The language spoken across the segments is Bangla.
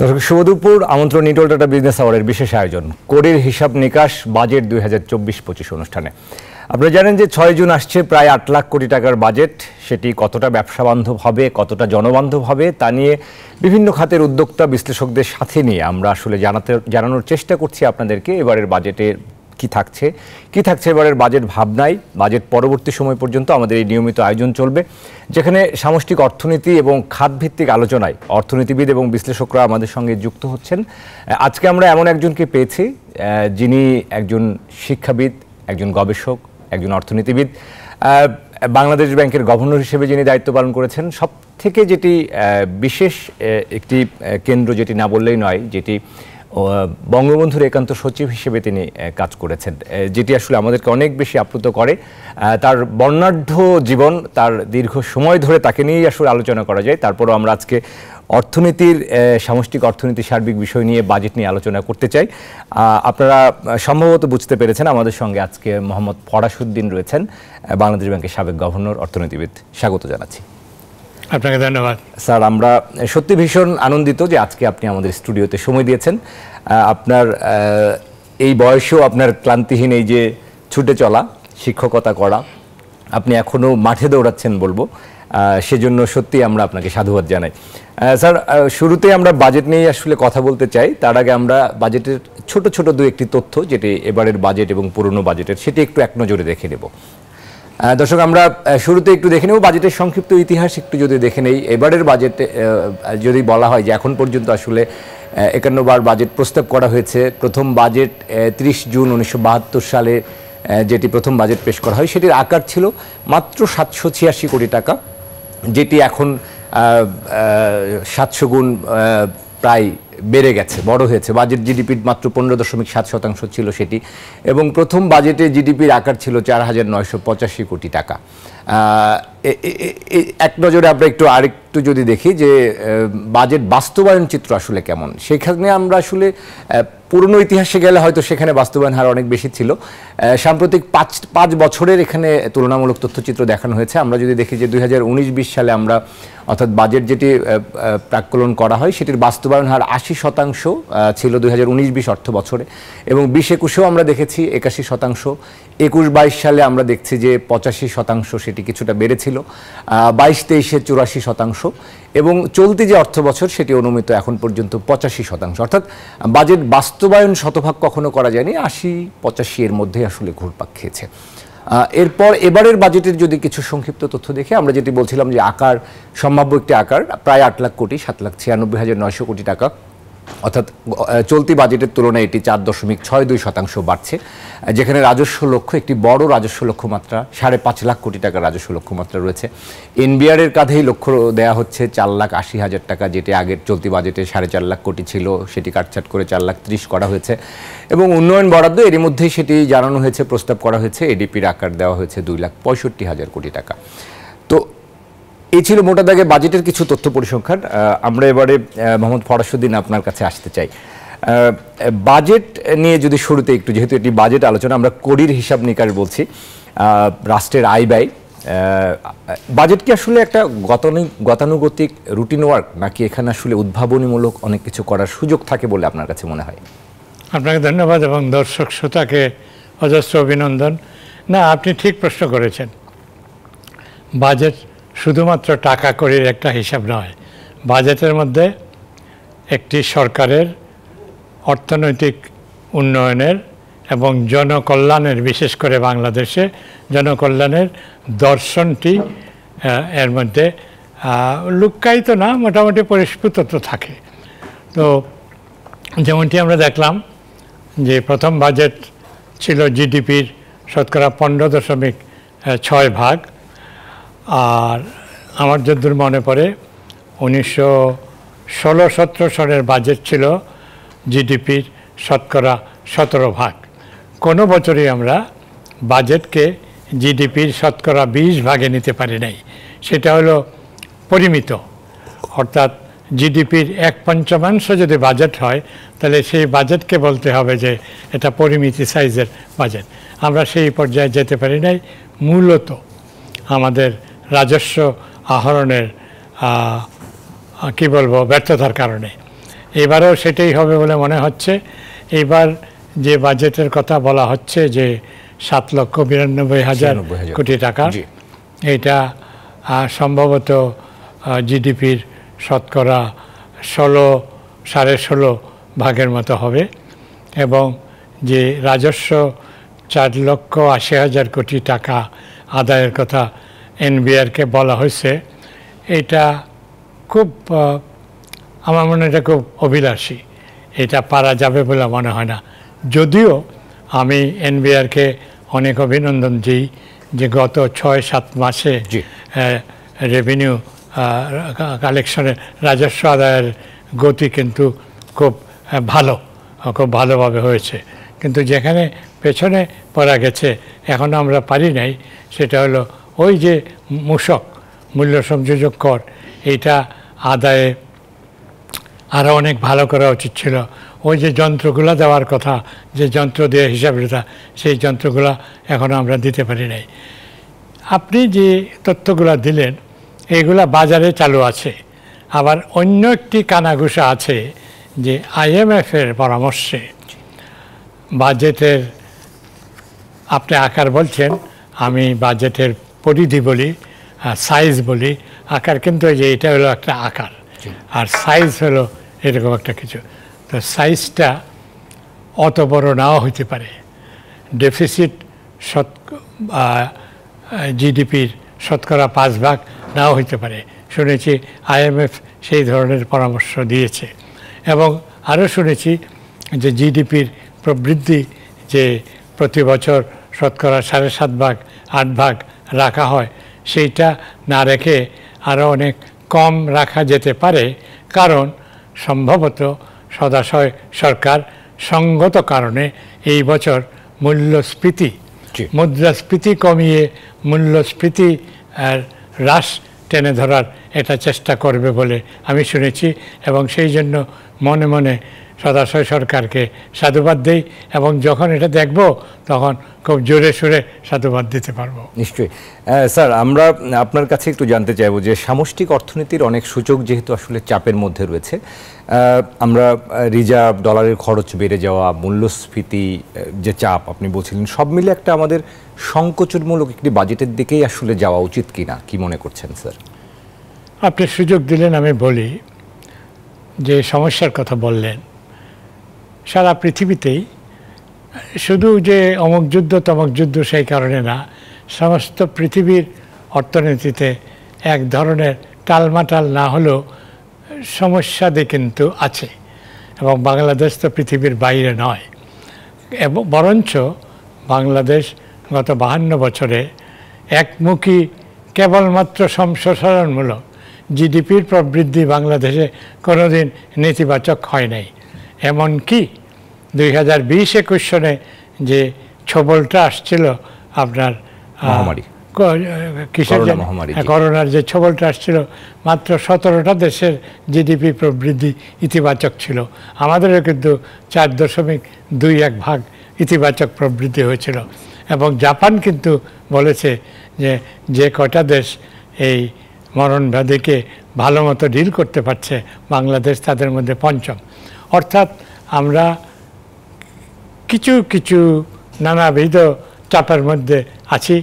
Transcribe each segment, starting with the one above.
দর্শক শুভদুপুর আমন্ত্রণ নিটল টাটা বিজনেস আওয়ারের বিশেষ আয়োজন কোরির হিসাব নিকাশ বাজেট দুই হাজার চব্বিশ পঁচিশ অনুষ্ঠানে আপনারা জানেন যে ছয় জুন আসছে প্রায় আট লাখ কোটি টাকার বাজেট সেটি কতটা ব্যবসা বান্ধব হবে কতটা জনবান্ধব হবে তা নিয়ে বিভিন্ন খাতের উদ্যোক্তা বিশ্লেষকদের সাথে নিয়ে আমরা আসলে জানাতে জানানোর চেষ্টা করছি আপনাদেরকে এবারের বাজেটের কি থাকছে কি থাকছে এবারের বাজেট ভাবনায় বাজেট পরবর্তী সময় পর্যন্ত আমাদের এই নিয়মিত আয়োজন চলবে যেখানে সামষ্টিক অর্থনীতি এবং খাতভিত্তিক আলোচনায় অর্থনীতিবিদ এবং বিশ্লেষকরা আমাদের সঙ্গে যুক্ত হচ্ছেন আজকে আমরা এমন একজনকে পেয়েছি যিনি একজন শিক্ষাবিদ একজন গবেষক একজন অর্থনীতিবিদ বাংলাদেশ ব্যাংকের গভর্নর হিসেবে যিনি দায়িত্ব পালন করেছেন সব থেকে যেটি বিশেষ একটি কেন্দ্র যেটি না বললেই নয় যেটি বঙ্গবন্ধুর একান্ত সচিব হিসেবে তিনি কাজ করেছেন যেটি আসলে আমাদেরকে অনেক বেশি আপ্লুত করে তার বর্ণাঢ্য জীবন তার দীর্ঘ সময় ধরে তাকে নিয়েই আসলে আলোচনা করা যায় তারপরও আমরা আজকে অর্থনীতির সামষ্টিক অর্থনীতি সার্বিক বিষয় নিয়ে বাজেট নিয়ে আলোচনা করতে চাই আপনারা সম্ভবত বুঝতে পেরেছেন আমাদের সঙ্গে আজকে মোহাম্মদ ফরাসুদ্দিন রয়েছেন বাংলাদেশ ব্যাংকের সাবেক গভর্নর অর্থনীতিবিদ স্বাগত জানাচ্ছি আপনাকে ধন্যবাদ স্যার আমরা সত্যি ভীষণ আনন্দিত যে আজকে আপনি আমাদের স্টুডিওতে সময় দিয়েছেন আপনার এই বয়সেও আপনার ক্লান্তিহীন এই যে ছুটে চলা শিক্ষকতা করা আপনি এখনও মাঠে দৌড়াচ্ছেন বলবো সেজন্য সত্যি আমরা আপনাকে সাধুবাদ জানাই স্যার শুরুতে আমরা বাজেট নিয়েই আসলে কথা বলতে চাই তার আগে আমরা বাজেটের ছোট ছোট দু একটি তথ্য যেটি এবারের বাজেট এবং পুরনো বাজেটের সেটি একটু এক নজরে দেখে নেব দর্শক আমরা শুরুতে একটু দেখে নেব বাজেটের সংক্ষিপ্ত ইতিহাস একটু যদি দেখে নেই এবারের বাজেটে যদি বলা হয় যে এখন পর্যন্ত আসলে একান্নবার বাজেট প্রস্তাব করা হয়েছে প্রথম বাজেট ৩০ জুন উনিশশো সালে যেটি প্রথম বাজেট পেশ করা হয় সেটির আকার ছিল মাত্র সাতশো ছিয়াশি কোটি টাকা যেটি এখন সাতশো গুণ প্রায় বেড়ে গেছে বড় হয়েছে বাজেট জিডিপির মাত্র পনেরো দশমিক সাত শতাংশ ছিল সেটি এবং প্রথম বাজেটে জিডিপির আকার ছিল চার হাজার নয়শো পঁচাশি কোটি টাকা এক নজরে আমরা একটু আরেকটু যদি দেখি যে বাজেট বাস্তবায়ন চিত্র আসলে কেমন সেখানে আমরা আসলে পুরনো ইতিহাসে গেলে হয়তো সেখানে বাস্তবায়ন হার অনেক বেশি ছিল সাম্প্রতিক পাঁচ পাঁচ বছরের এখানে তুলনামূলক তথ্যচিত্র দেখানো হয়েছে আমরা যদি দেখি যে দুই হাজার সালে আমরা অর্থাৎ বাজেট যেটি প্রাক্কলন করা হয় সেটির বাস্তবায়ন হার আশি আশি শতাংশ ছিল দুই হাজার উনিশ বিশ অর্থ বছরে এবং বিশ একুশেও আমরা দেখেছি একাশি শতাংশ একুশ বাইশ সালে আমরা দেখছি যে পঁচাশি শতাংশ সেটি কিছুটা বেড়েছিল বাইশ তেইশে চুরাশি শতাংশ এবং চলতি যে অর্থ বছর সেটি অনুমিত এখন পর্যন্ত পঁচাশি শতাংশ অর্থাৎ বাজেট বাস্তবায়ন শতভাগ কখনো করা যায়নি আশি পঁচাশি এর মধ্যে আসলে ঘুরপাক খেয়েছে এরপর এবারের বাজেটের যদি কিছু সংক্ষিপ্ত তথ্য দেখে আমরা যেটি বলছিলাম যে আকার সম্ভাব্য একটি আকার প্রায় আট লাখ কোটি সাত লাখ ছিয়ানব্বই হাজার নয়শো কোটি টাকা অর্থাৎ চলতি বাজেটের তুলনায় এটি চার দশমিক ছয় দুই শতাংশ বাড়ছে যেখানে রাজস্ব লক্ষ্য একটি বড় রাজস্ব লক্ষ্যমাত্রা সাড়ে পাঁচ লাখ কোটি টাকার রাজস্ব লক্ষ্যমাত্রা রয়েছে এনবিআরের কাঁধেই লক্ষ্য দেওয়া হচ্ছে চার লাখ আশি হাজার টাকা যেটি আগের চলতি বাজেটে সাড়ে চার লাখ কোটি ছিল সেটি কাটছাট করে চার লাখ ত্রিশ করা হয়েছে এবং উন্নয়ন বরাদ্দ এরই মধ্যেই সেটি জানানো হয়েছে প্রস্তাব করা হয়েছে এডিপির আকার দেওয়া হয়েছে দুই লাখ পঁয়ষট্টি হাজার কোটি টাকা এই ছিল মোটা দাগে বাজেটের কিছু তথ্য পরিসংখ্যান আমরা এবারে মোহাম্মদ ফরাসুদ্দিন আপনার কাছে আসতে চাই বাজেট নিয়ে যদি শুরুতে একটু যেহেতু এটি বাজেট আলোচনা আমরা করির হিসাব নিকাশ বলছি রাষ্ট্রের আয় ব্যয় বাজেট কি আসলে একটা গতানু গতানুগতিক রুটিন ওয়ার্ক নাকি এখানে আসলে উদ্ভাবনীমূলক অনেক কিছু করার সুযোগ থাকে বলে আপনার কাছে মনে হয় আপনাকে ধন্যবাদ এবং দর্শক শ্রোতাকে অজস্র অভিনন্দন না আপনি ঠিক প্রশ্ন করেছেন বাজেট শুধুমাত্র টাকা করির একটা হিসাব নয় বাজেটের মধ্যে একটি সরকারের অর্থনৈতিক উন্নয়নের এবং জনকল্যাণের বিশেষ করে বাংলাদেশে জনকল্যাণের দর্শনটি এর মধ্যে লুক্কায়িত না মোটামুটি পরিস্ফুত তো থাকে তো যেমনটি আমরা দেখলাম যে প্রথম বাজেট ছিল জিডিপির শতকরা পনেরো দশমিক ছয় ভাগ আর আমার যদ্দূর মনে পড়ে উনিশশো ষোলো সতেরো সালের বাজেট ছিল জিডিপির শতকরা সতেরো ভাগ কোনো বছরই আমরা বাজেটকে জিডিপির শতকরা বিশ ভাগে নিতে পারি নাই সেটা হলো পরিমিত অর্থাৎ জিডিপির এক পঞ্চমাংশ যদি বাজেট হয় তাহলে সেই বাজেটকে বলতে হবে যে এটা পরিমিতি সাইজের বাজেট আমরা সেই পর্যায়ে যেতে পারি নাই মূলত আমাদের রাজস্ব আহরণের কি বলবো ব্যর্থতার কারণে এবারেও সেটাই হবে বলে মনে হচ্ছে এবার যে বাজেটের কথা বলা হচ্ছে যে সাত লক্ষ বিরানব্বই হাজার কোটি টাকা এটা সম্ভবত জিডিপির শতকরা ষোলো সাড়ে ষোলো ভাগের মতো হবে এবং যে রাজস্ব চার লক্ষ আশি হাজার কোটি টাকা আদায়ের কথা এনবিআরকে বলা হয়েছে এটা খুব আমার মনে এটা খুব অভিলাষী এটা পারা যাবে বলে মনে হয় না যদিও আমি এনবিআরকে অনেক অভিনন্দন দিই যে গত ছয় সাত মাসে রেভিনিউ কালেকশনের রাজস্ব আদায়ের গতি কিন্তু খুব ভালো খুব ভালোভাবে হয়েছে কিন্তু যেখানে পেছনে পড়া গেছে এখন আমরা পারি নাই সেটা হলো ওই যে মূষক মূল্য সংযোজক কর এটা আদায়ে আরও অনেক ভালো করা উচিত ছিল ওই যে যন্ত্রগুলো দেওয়ার কথা যে যন্ত্র দেওয়া হিসাব রেখা সেই যন্ত্রগুলো এখনও আমরা দিতে পারি নাই আপনি যে তথ্যগুলো দিলেন এগুলা বাজারে চালু আছে আবার অন্য একটি কানাঘুষা আছে যে আইএমএফের পরামর্শে বাজেটের আপনি আকার বলছেন আমি বাজেটের পরিধি বলি আর সাইজ বলি আকার কিন্তু যে এটা হলো একটা আকার আর সাইজ হলো এরকম একটা কিছু তো সাইজটা অত বড় নাও হতে পারে ডেফিসিট শত জিডিপির শতকরা পাঁচ ভাগ নাও হতে পারে শুনেছি আইএমএফ সেই ধরনের পরামর্শ দিয়েছে এবং আরও শুনেছি যে জিডিপির প্রবৃদ্ধি যে প্রতি বছর শতকরা সাড়ে সাত ভাগ আট ভাগ রাখা হয় সেইটা না রেখে আরও অনেক কম রাখা যেতে পারে কারণ সম্ভবত সদাশয় সরকার সঙ্গত কারণে এই বছর মূল্যস্ফীতি মুদ্রাস্ফীতি কমিয়ে মূল্যস্ফীতি আর হ্রাস টেনে ধরার এটা চেষ্টা করবে বলে আমি শুনেছি এবং সেই জন্য মনে মনে সদাশয় সরকারকে সাধুবাদ দেই এবং যখন এটা দেখব তখন খুব জোরে সোরে সাধুবাদ দিতে পারবো নিশ্চয়ই স্যার আমরা আপনার কাছে একটু জানতে চাইবো যে সামষ্টিক অর্থনীতির অনেক সূচক যেহেতু আসলে চাপের মধ্যে রয়েছে আমরা রিজার্ভ ডলারের খরচ বেড়ে যাওয়া মূল্যস্ফীতি যে চাপ আপনি বলছিলেন সব মিলে একটা আমাদের সংকোচনমূলক একটি বাজেটের দিকেই আসলে যাওয়া উচিত কিনা কি মনে করছেন স্যার আপনি সুযোগ দিলেন আমি বলি যে সমস্যার কথা বললেন সারা পৃথিবীতেই শুধু যে অমক যুদ্ধ তমক যুদ্ধ সেই কারণে না সমস্ত পৃথিবীর অর্থনীতিতে এক ধরনের টালমাটাল না হলেও দিয়ে কিন্তু আছে এবং বাংলাদেশ তো পৃথিবীর বাইরে নয় এবং বরঞ্চ বাংলাদেশ গত বাহান্ন বছরে একমুখী কেবলমাত্র সম্প্রসারণমূলক জিডিপির প্রবৃদ্ধি বাংলাদেশে কোনোদিন নেতিবাচক হয় নাই এমনকি দুই হাজার বিশ একুশ সনে যে ছবলটা আসছিল আপনার মহামারী কিসের হ্যাঁ, করোনার যে ছবলটা আসছিল মাত্র সতেরোটা দেশের জিডিপি প্রবৃদ্ধি ইতিবাচক ছিল আমাদেরও কিন্তু চার দশমিক দুই এক ভাগ ইতিবাচক প্রবৃদ্ধি হয়েছিল এবং জাপান কিন্তু বলেছে যে যে কটা দেশ এই মরণব্যাধিকে ভালো মতো ডিল করতে পারছে বাংলাদেশ তাদের মধ্যে পঞ্চম অর্থাৎ আমরা কিছু কিছু নানাবিধ চাপের মধ্যে আছি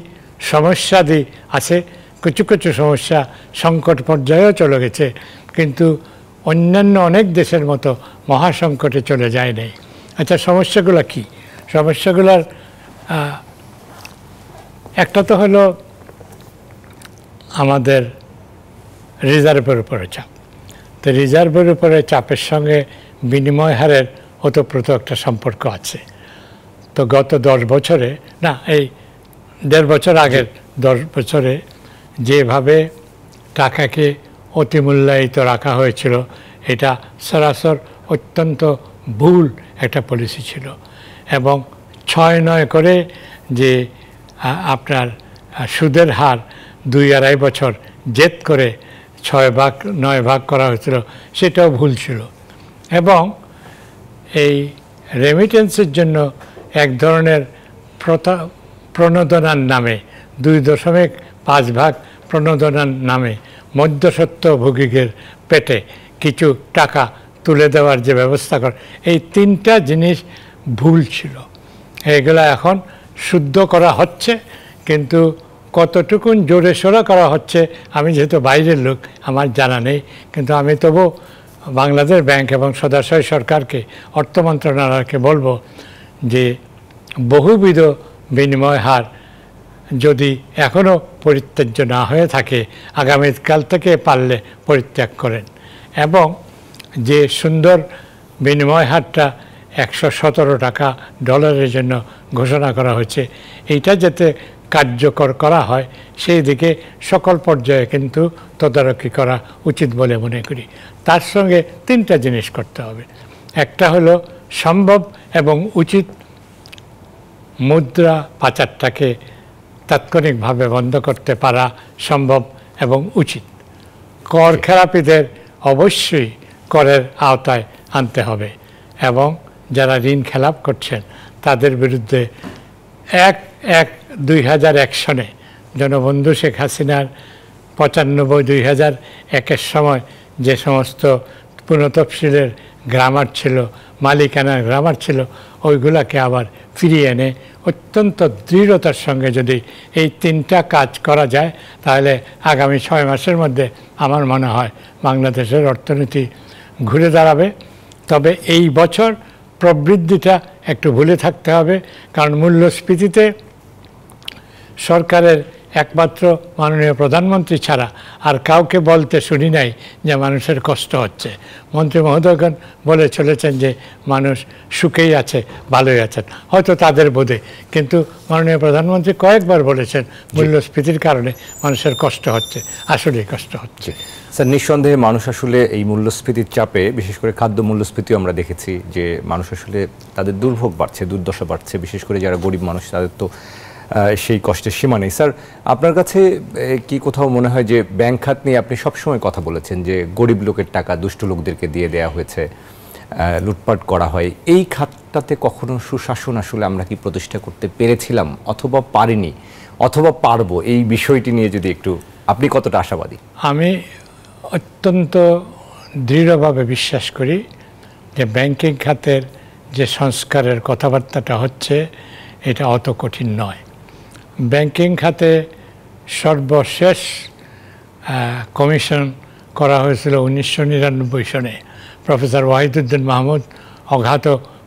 সমস্যাদি আছে কিছু কিছু সমস্যা সংকট পর্যায়েও চলে গেছে কিন্তু অন্যান্য অনেক দেশের মতো মহাসংকটে চলে যায় নাই আচ্ছা সমস্যাগুলো কি সমস্যাগুলোর একটা তো হলো আমাদের রিজার্ভের উপরে চাপ তো রিজার্ভের উপরে চাপের সঙ্গে বিনিময় হারের ওতপ্রোত একটা সম্পর্ক আছে তো গত দশ বছরে না এই দেড় বছর আগের দশ বছরে যেভাবে টাকাকে অতিমূল্যায়িত রাখা হয়েছিল এটা সরাসর অত্যন্ত ভুল একটা পলিসি ছিল এবং ছয় নয় করে যে আপনার সুদের হার দুই আড়াই বছর জেদ করে ছয় ভাগ নয় ভাগ করা হয়েছিল সেটাও ভুল ছিল এবং এই রেমিটেন্সের জন্য এক ধরনের প্রথা প্রণোদনার নামে দুই দশমিক পাঁচ ভাগ প্রণোদনার নামে ভোগীকের পেটে কিছু টাকা তুলে দেওয়ার যে ব্যবস্থা করে এই তিনটা জিনিস ভুল ছিল এগুলো এখন শুদ্ধ করা হচ্ছে কিন্তু কতটুকুন জোরে সোরে করা হচ্ছে আমি যেহেতু বাইরের লোক আমার জানা নেই কিন্তু আমি তবু বাংলাদেশ ব্যাংক এবং সদাশয় সরকারকে অর্থ মন্ত্রণালয়কে বলবো যে বহুবিধ বিনিময় হার যদি এখনও পরিত্যাজ্য না হয়ে থাকে আগামীকাল থেকে পারলে পরিত্যাগ করেন এবং যে সুন্দর বিনিময় হারটা একশো সতেরো টাকা ডলারের জন্য ঘোষণা করা হয়েছে এইটা যাতে কার্যকর করা হয় সেই দিকে সকল পর্যায়ে কিন্তু তদারকি করা উচিত বলে মনে করি তার সঙ্গে তিনটা জিনিস করতে হবে একটা হলো সম্ভব এবং উচিত মুদ্রা পাচারটাকে তাৎক্ষণিকভাবে বন্ধ করতে পারা সম্ভব এবং উচিত কর খেলাপিদের অবশ্যই করের আওতায় আনতে হবে এবং যারা ঋণ খেলাপ করছেন তাদের বিরুদ্ধে এক এক দুই হাজার এক সনে জনবন্ধু শেখ হাসিনার পঁচানব্বই দুই হাজার একের সময় যে সমস্ত পুনতফসিলের গ্রামার ছিল মালিকানার গ্রামার ছিল ওইগুলাকে আবার ফিরিয়ে এনে অত্যন্ত দৃঢ়তার সঙ্গে যদি এই তিনটা কাজ করা যায় তাহলে আগামী ছয় মাসের মধ্যে আমার মনে হয় বাংলাদেশের অর্থনীতি ঘুরে দাঁড়াবে তবে এই বছর প্রবৃদ্ধিটা একটু ভুলে থাকতে হবে কারণ মূল্যস্ফীতিতে সরকারের একমাত্র মাননীয় প্রধানমন্ত্রী ছাড়া আর কাউকে বলতে শুনি নাই যে মানুষের কষ্ট হচ্ছে মন্ত্রী মহোদয়গণ বলে চলেছেন যে মানুষ সুখেই আছে ভালোই আছেন হয়তো তাদের বোধে কিন্তু মাননীয় প্রধানমন্ত্রী কয়েকবার বলেছেন মূল্যস্ফীতির কারণে মানুষের কষ্ট হচ্ছে আসলেই কষ্ট হচ্ছে স্যার নিঃসন্দেহে মানুষ আসলে এই মূল্যস্ফীতির চাপে বিশেষ করে খাদ্য মূল্যস্ফীতিও আমরা দেখেছি যে মানুষ আসলে তাদের দুর্ভোগ বাড়ছে দুর্দশা বাড়ছে বিশেষ করে যারা গরিব মানুষ তাদের তো সেই কষ্টের সীমা নেই স্যার আপনার কাছে কি কোথাও মনে হয় যে ব্যাংক খাত নিয়ে আপনি সবসময় কথা বলেছেন যে গরিব লোকের টাকা দুষ্ট লোকদেরকে দিয়ে দেয়া হয়েছে লুটপাট করা হয় এই খাতটাতে কখনো সুশাসন আসলে আমরা কি প্রতিষ্ঠা করতে পেরেছিলাম অথবা পারিনি অথবা পারবো এই বিষয়টি নিয়ে যদি একটু আপনি কতটা আশাবাদী আমি অত্যন্ত দৃঢ়ভাবে বিশ্বাস করি যে ব্যাংকিং খাতের যে সংস্কারের কথাবার্তাটা হচ্ছে এটা অত কঠিন নয় ব্যাংকিং খাতে সর্বশেষ কমিশন করা হয়েছিল উনিশশো নিরানব্বই সনে প্রফেসর ওয়াহিদুদ্দিন মাহমুদ অঘাত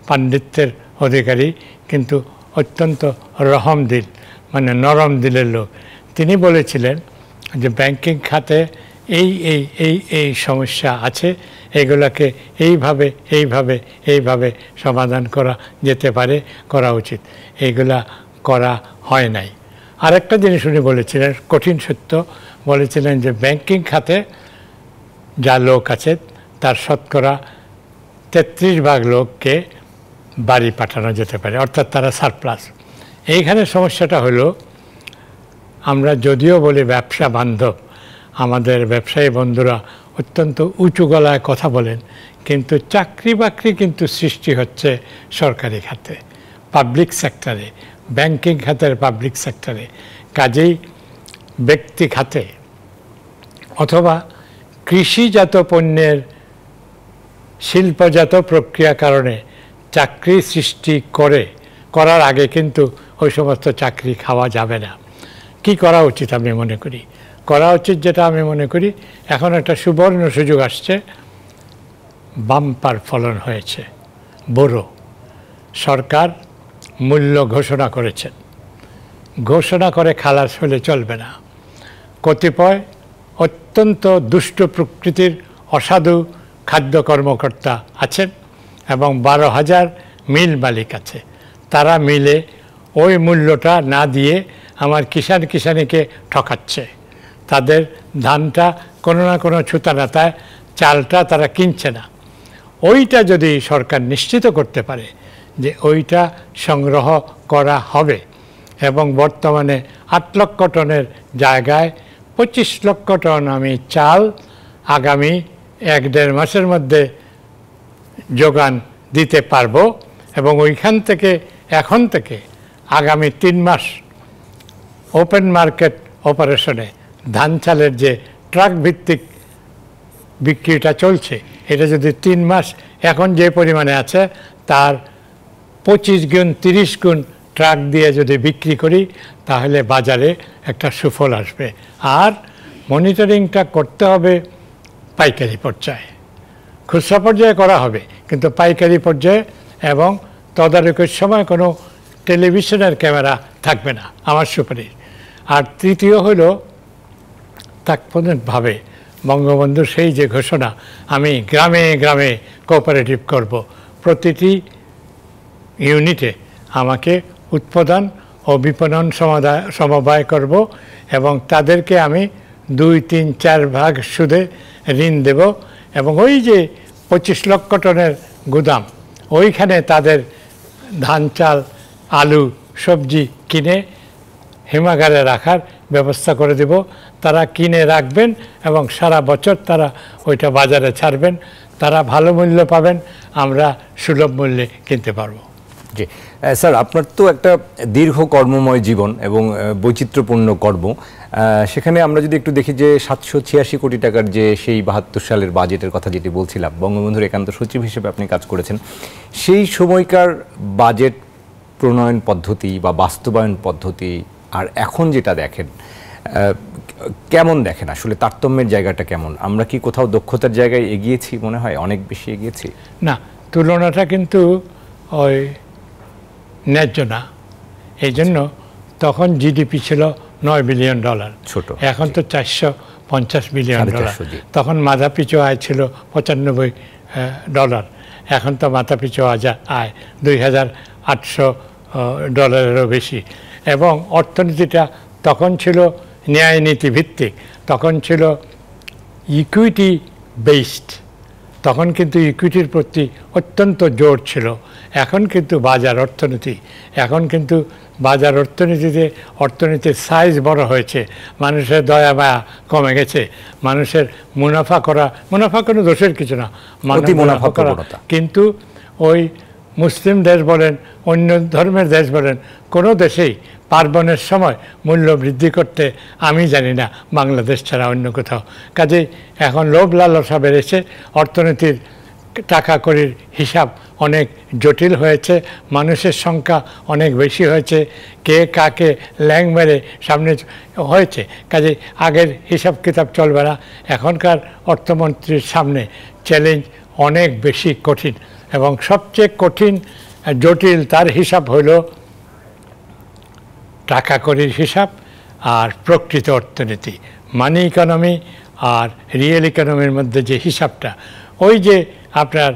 পাণ্ডিত্যের অধিকারী কিন্তু অত্যন্ত রহম দিল মানে নরম দিলের লোক তিনি বলেছিলেন যে ব্যাংকিং খাতে এই এই এই এই সমস্যা আছে এগুলাকে এইভাবে এইভাবে এইভাবে সমাধান করা যেতে পারে করা উচিত এইগুলা করা হয় নাই আরেকটা জিনিস উনি বলেছিলেন কঠিন সত্য বলেছিলেন যে ব্যাংকিং খাতে যা লোক আছে তার শতকরা তেত্রিশ ভাগ লোককে বাড়ি পাঠানো যেতে পারে অর্থাৎ তারা সারপ্লাস এইখানে সমস্যাটা হলো আমরা যদিও বলি ব্যবসা বান্ধব আমাদের ব্যবসায়ী বন্ধুরা অত্যন্ত উঁচু গলায় কথা বলেন কিন্তু চাকরি বাকরি কিন্তু সৃষ্টি হচ্ছে সরকারি খাতে পাবলিক সেক্টরে ব্যাংকিং খাতের পাবলিক সেক্টরে কাজেই ব্যক্তি খাতে অথবা কৃষিজাত পণ্যের শিল্পজাত প্রক্রিয়া কারণে চাকরি সৃষ্টি করে করার আগে কিন্তু ওই সমস্ত চাকরি খাওয়া যাবে না কি করা উচিত আমি মনে করি করা উচিত যেটা আমি মনে করি এখন একটা সুবর্ণ সুযোগ আসছে বাম্পার ফলন হয়েছে বোরো সরকার মূল্য ঘোষণা করেছেন ঘোষণা করে খালাস হলে চলবে না কতিপয় অত্যন্ত দুষ্ট প্রকৃতির অসাধু খাদ্য কর্মকর্তা আছেন এবং বারো হাজার মিল মালিক আছে তারা মিলে ওই মূল্যটা না দিয়ে আমার কিষান কিষানিকে ঠকাচ্ছে তাদের ধানটা কোনো না কোনো ছুতানাতায় চালটা তারা কিনছে না ওইটা যদি সরকার নিশ্চিত করতে পারে যে ওইটা সংগ্রহ করা হবে এবং বর্তমানে আট লক্ষ টনের জায়গায় পঁচিশ লক্ষ টন আমি চাল আগামী এক দেড় মাসের মধ্যে যোগান দিতে পারবো এবং ওইখান থেকে এখন থেকে আগামী তিন মাস ওপেন মার্কেট অপারেশনে ধান চালের যে ট্রাক ভিত্তিক বিক্রিটা চলছে এটা যদি তিন মাস এখন যে পরিমাণে আছে তার পঁচিশ গুণ তিরিশ গুণ ট্রাক দিয়ে যদি বিক্রি করি তাহলে বাজারে একটা সুফল আসবে আর মনিটরিংটা করতে হবে পাইকারি পর্যায়ে খুচরা পর্যায়ে করা হবে কিন্তু পাইকারি পর্যায়ে এবং তদারকির সময় কোনো টেলিভিশনের ক্যামেরা থাকবে না আমার সুপারিশ আর তৃতীয় হল তাৎপর্যভাবে বঙ্গবন্ধু সেই যে ঘোষণা আমি গ্রামে গ্রামে কোঅপারেটিভ করব প্রতিটি ইউনিটে আমাকে উৎপাদন ও বিপণন সমাদায় সমবায় করব এবং তাদেরকে আমি দুই তিন চার ভাগ সুদে ঋণ দেব এবং ওই যে পঁচিশ লক্ষ টনের গুদাম ওইখানে তাদের ধান চাল আলু সবজি কিনে হিমাগারে রাখার ব্যবস্থা করে দেব তারা কিনে রাখবেন এবং সারা বছর তারা ওইটা বাজারে ছাড়বেন তারা ভালো মূল্য পাবেন আমরা সুলভ মূল্যে কিনতে পারবো জি স্যার আপনার তো একটা দীর্ঘ কর্মময় জীবন এবং বৈচিত্র্যপূর্ণ কর্ম সেখানে আমরা যদি একটু দেখি যে সাতশো ছিয়াশি কোটি টাকার যে সেই বাহাত্তর সালের বাজেটের কথা যেটি বলছিলাম বঙ্গবন্ধুর একান্ত সচিব হিসেবে আপনি কাজ করেছেন সেই সময়কার বাজেট প্রণয়ন পদ্ধতি বা বাস্তবায়ন পদ্ধতি আর এখন যেটা দেখেন কেমন দেখেন আসলে তারতম্যের জায়গাটা কেমন আমরা কি কোথাও দক্ষতার জায়গায় এগিয়েছি মনে হয় অনেক বেশি এগিয়েছি না তুলনাটা কিন্তু ওই ন্যায্য না এই জন্য তখন জিডিপি ছিল নয় বিলিয়ন ডলার ছোট এখন তো চারশো পঞ্চাশ বিলিয়ন ডলার তখন মাথা পিছু আয় ছিল পঁচানব্বই ডলার এখন তো মাথা মাথাপিছু আয় দুই হাজার আটশো ডলারেরও বেশি এবং অর্থনীতিটা তখন ছিল ন্যায় নীতি ভিত্তিক তখন ছিল ইকুইটি বেসড তখন কিন্তু ইকুইটির প্রতি অত্যন্ত জোর ছিল এখন কিন্তু বাজার অর্থনীতি এখন কিন্তু বাজার অর্থনীতিতে অর্থনীতির সাইজ বড় হয়েছে মানুষের দয়া মায়া কমে গেছে মানুষের মুনাফা করা মুনাফা কোনো দোষের কিছু না মুনাফা করা কিন্তু ওই মুসলিম দেশ বলেন অন্য ধর্মের দেশ বলেন কোনো দেশেই পার্বণের সময় মূল্য বৃদ্ধি করতে আমি জানি না বাংলাদেশ ছাড়া অন্য কোথাও কাজেই এখন লোভ লালসা বেড়েছে অর্থনীতির টাকা করির হিসাব অনেক জটিল হয়েছে মানুষের সংখ্যা অনেক বেশি হয়েছে কে কাকে ল্যাং মেরে সামনে হয়েছে কাজে আগের হিসাব কিতাব চলবে না এখনকার অর্থমন্ত্রীর সামনে চ্যালেঞ্জ অনেক বেশি কঠিন এবং সবচেয়ে কঠিন জটিল তার হিসাব হইল টাকা করির হিসাব আর প্রকৃত অর্থনীতি মানি ইকোনমি আর রিয়েল ইকোনমির মধ্যে যে হিসাবটা ওই যে আপনার